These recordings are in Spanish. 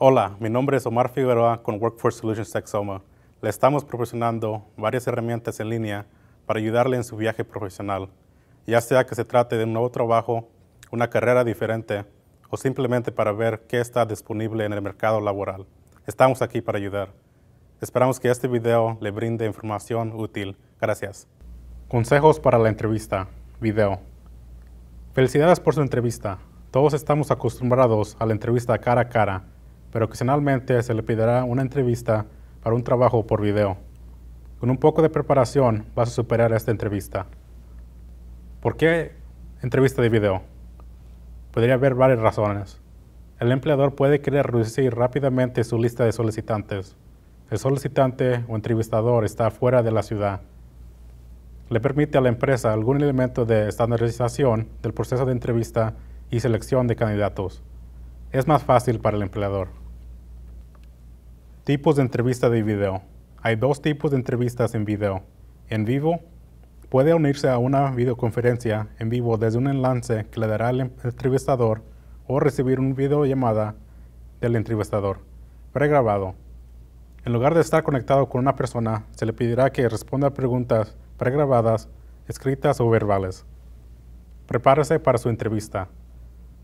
Hola, mi nombre es Omar Figueroa con Workforce Solutions Texoma. Le estamos proporcionando varias herramientas en línea para ayudarle en su viaje profesional, ya sea que se trate de un nuevo trabajo, una carrera diferente o simplemente para ver qué está disponible en el mercado laboral. Estamos aquí para ayudar. Esperamos que este video le brinde información útil. Gracias. Consejos para la entrevista. Video. Felicidades por su entrevista. Todos estamos acostumbrados a la entrevista cara a cara pero ocasionalmente se le pedirá una entrevista para un trabajo por video. Con un poco de preparación vas a superar esta entrevista. ¿Por qué entrevista de video? Podría haber varias razones. El empleador puede querer reducir rápidamente su lista de solicitantes. El solicitante o entrevistador está fuera de la ciudad. Le permite a la empresa algún elemento de estandarización del proceso de entrevista y selección de candidatos. Es más fácil para el empleador. Tipos de entrevista de video. Hay dos tipos de entrevistas en video. En vivo, puede unirse a una videoconferencia en vivo desde un enlace que le dará el em-, entrevistador o recibir una videollamada del entrevistador pregrabado. En lugar de estar conectado con una persona, se le pedirá que responda a preguntas pregrabadas, escritas o verbales. Prepárese para su entrevista.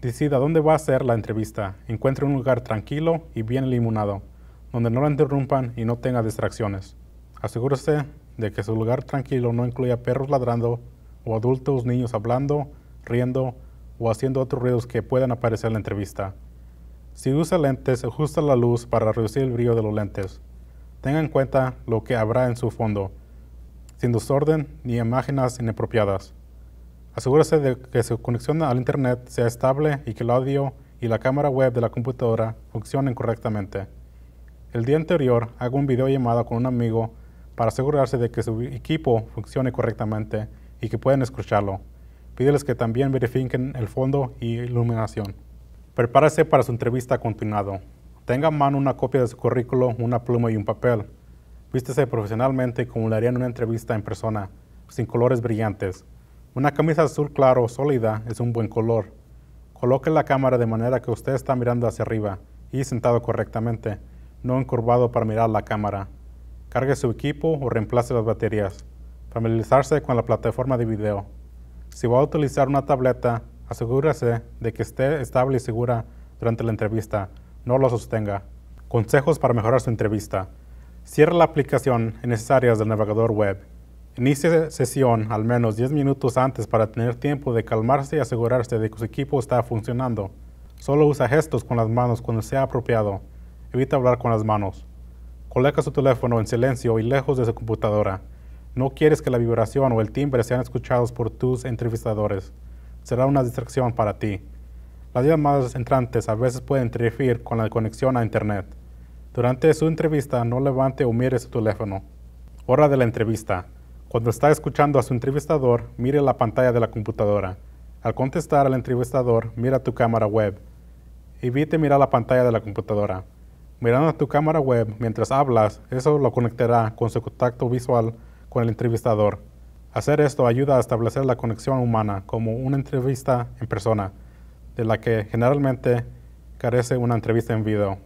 Decida dónde va a ser la entrevista. Encuentre un lugar tranquilo y bien iluminado, donde no la interrumpan y no tenga distracciones. Asegúrese de que su lugar tranquilo no incluya perros ladrando o adultos niños hablando, riendo o haciendo otros ruidos que puedan aparecer en la entrevista. Si usa lentes, ajusta la luz para reducir el brillo de los lentes. Tenga en cuenta lo que habrá en su fondo, sin desorden ni imágenes inapropiadas. Asegúrese de que su conexión al Internet sea estable y que el audio y la cámara web de la computadora funcionen correctamente. El día anterior haga un videollamada con un amigo para asegurarse de que su equipo funcione correctamente y que puedan escucharlo. Pídeles que también verifiquen el fondo y iluminación. Prepárese para su entrevista continuado. Tenga en mano una copia de su currículo, una pluma y un papel. Vístese profesionalmente como le haría una entrevista en persona, sin colores brillantes. Una camisa azul claro sólida es un buen color. Coloque la cámara de manera que usted está mirando hacia arriba y sentado correctamente, no encorvado para mirar la cámara. Cargue su equipo o reemplace las baterías. Familiarizarse con la plataforma de video. Si va a utilizar una tableta, asegúrese de que esté estable y segura durante la entrevista. No lo sostenga. Consejos para mejorar su entrevista. Cierra la aplicación en áreas del navegador web Inicie sesión al menos 10 minutos antes para tener tiempo de calmarse y asegurarse de que su equipo está funcionando. Solo usa gestos con las manos cuando sea apropiado. Evita hablar con las manos. Coloca su teléfono en silencio y lejos de su computadora. No quieres que la vibración o el timbre sean escuchados por tus entrevistadores. Será una distracción para ti. Las llamadas entrantes a veces pueden interferir con la conexión a Internet. Durante su entrevista no levante o mire su teléfono. Hora de la entrevista. Cuando está escuchando a su entrevistador, mire la pantalla de la computadora. Al contestar al entrevistador, mira tu cámara web. Evite mirar la pantalla de la computadora. Mirando a tu cámara web mientras hablas, eso lo conectará con su contacto visual con el entrevistador. Hacer esto ayuda a establecer la conexión humana como una entrevista en persona, de la que generalmente carece una entrevista en video.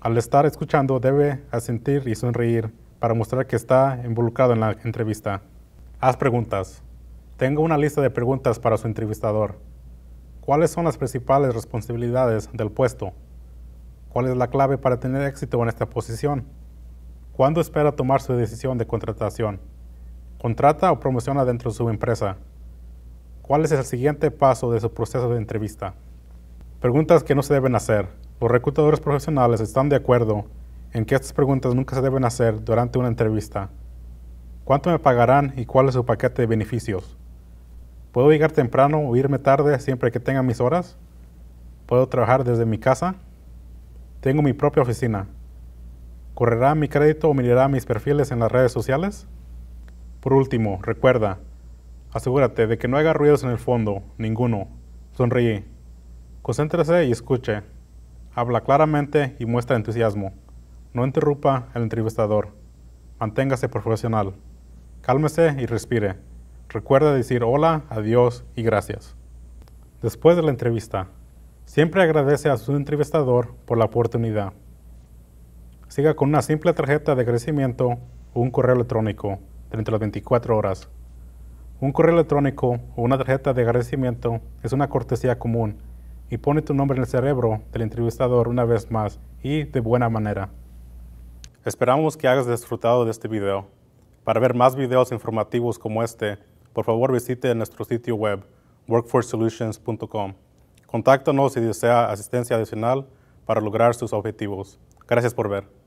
Al estar escuchando debe asentir y sonreír para mostrar que está involucrado en la entrevista. Haz preguntas. Tengo una lista de preguntas para su entrevistador. ¿Cuáles son las principales responsabilidades del puesto? ¿Cuál es la clave para tener éxito en esta posición? ¿Cuándo espera tomar su decisión de contratación? ¿Contrata o promociona dentro de su empresa? ¿Cuál es el siguiente paso de su proceso de entrevista? Preguntas que no se deben hacer. Los reclutadores profesionales están de acuerdo en que estas preguntas nunca se deben hacer durante una entrevista. ¿Cuánto me pagarán y cuál es su paquete de beneficios? ¿Puedo llegar temprano o irme tarde siempre que tenga mis horas? ¿Puedo trabajar desde mi casa? ¿Tengo mi propia oficina? ¿Correrá mi crédito o mirará mis perfiles en las redes sociales? Por último, recuerda, asegúrate de que no haga ruidos en el fondo, ninguno. Sonríe. Concéntrese y escuche. Habla claramente y muestra entusiasmo. No interrumpa al entrevistador. Manténgase profesional. Cálmese y respire. Recuerda decir hola, adiós y gracias. Después de la entrevista, siempre agradece a su entrevistador por la oportunidad. Siga con una simple tarjeta de agradecimiento o un correo electrónico durante las 24 horas. Un correo electrónico o una tarjeta de agradecimiento es una cortesía común y pone tu nombre en el cerebro del entrevistador una vez más y de buena manera. Esperamos que hayas disfrutado de este video. Para ver más videos informativos como este, por favor visite nuestro sitio web workforcesolutions.com. Contáctanos si desea asistencia adicional para lograr sus objetivos. Gracias por ver.